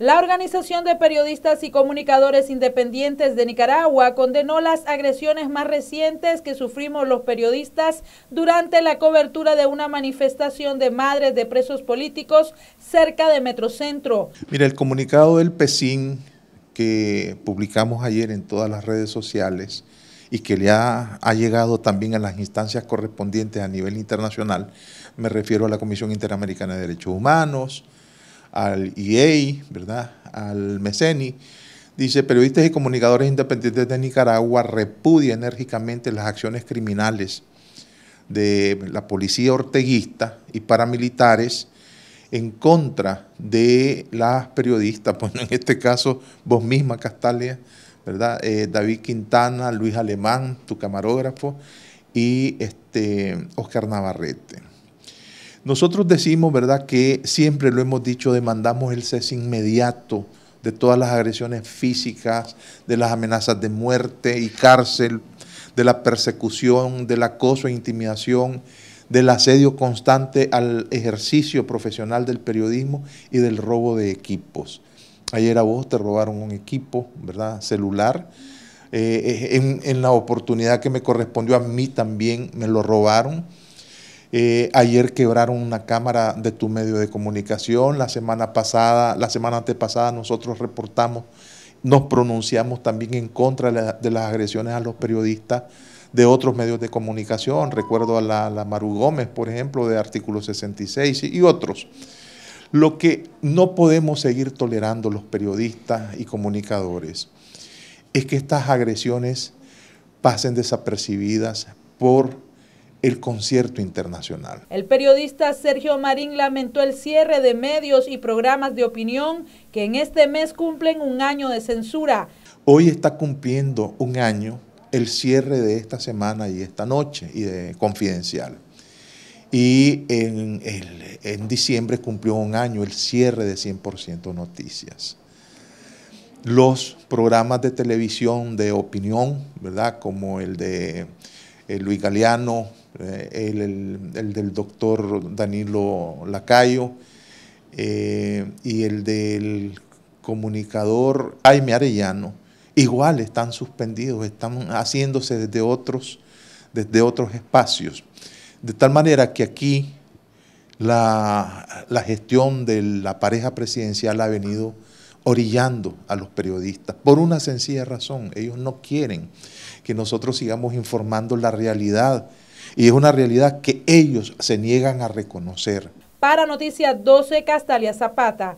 La Organización de Periodistas y Comunicadores Independientes de Nicaragua condenó las agresiones más recientes que sufrimos los periodistas durante la cobertura de una manifestación de madres de presos políticos cerca de Metrocentro. Mira, el comunicado del PECIN que publicamos ayer en todas las redes sociales y que le ha, ha llegado también a las instancias correspondientes a nivel internacional, me refiero a la Comisión Interamericana de Derechos Humanos, al IEI, ¿verdad? al MECENI, dice, periodistas y comunicadores independientes de Nicaragua repudia enérgicamente las acciones criminales de la policía orteguista y paramilitares en contra de las periodistas, pues en este caso vos misma, Castalia, ¿verdad? Eh, David Quintana, Luis Alemán, tu camarógrafo, y este, Oscar Navarrete. Nosotros decimos, ¿verdad?, que siempre lo hemos dicho, demandamos el cese inmediato de todas las agresiones físicas, de las amenazas de muerte y cárcel, de la persecución, del acoso e intimidación, del asedio constante al ejercicio profesional del periodismo y del robo de equipos. Ayer a vos te robaron un equipo, ¿verdad? Celular. Eh, eh, en la oportunidad que me correspondió a mí también me lo robaron eh, ayer quebraron una cámara de tu medio de comunicación. La semana pasada, la semana antepasada nosotros reportamos, nos pronunciamos también en contra de, las agresiones a los periodistas de otros medios de comunicación. Recuerdo a la, Maru Gómez, por ejemplo, de Artículo 66 y, y otros. Lo que no podemos seguir tolerando los periodistas y comunicadores es que estas agresiones pasen desapercibidas por el concierto internacional. El periodista Sergio Marín lamentó el cierre de medios y programas de opinión que en este mes cumplen un año de censura. Hoy está cumpliendo un año el cierre de esta semana y esta noche y de Confidencial. Y en, en diciembre cumplió un año el cierre de 100% Noticias. Los programas de televisión de opinión, ¿verdad? Como el de eh, Luis Galeano, eh, el, del doctor Danilo Lacayo eh, y el del comunicador Jaime Arellano, igual están suspendidos, están haciéndose desde otros, desde otros espacios. De tal manera que aquí la, la gestión de la pareja presidencial ha venido orillando a los periodistas por una sencilla razón. Ellos no quieren que nosotros sigamos informando la realidad y es una realidad que ellos se niegan a reconocer. Para Noticias 12, Castalia Zapata.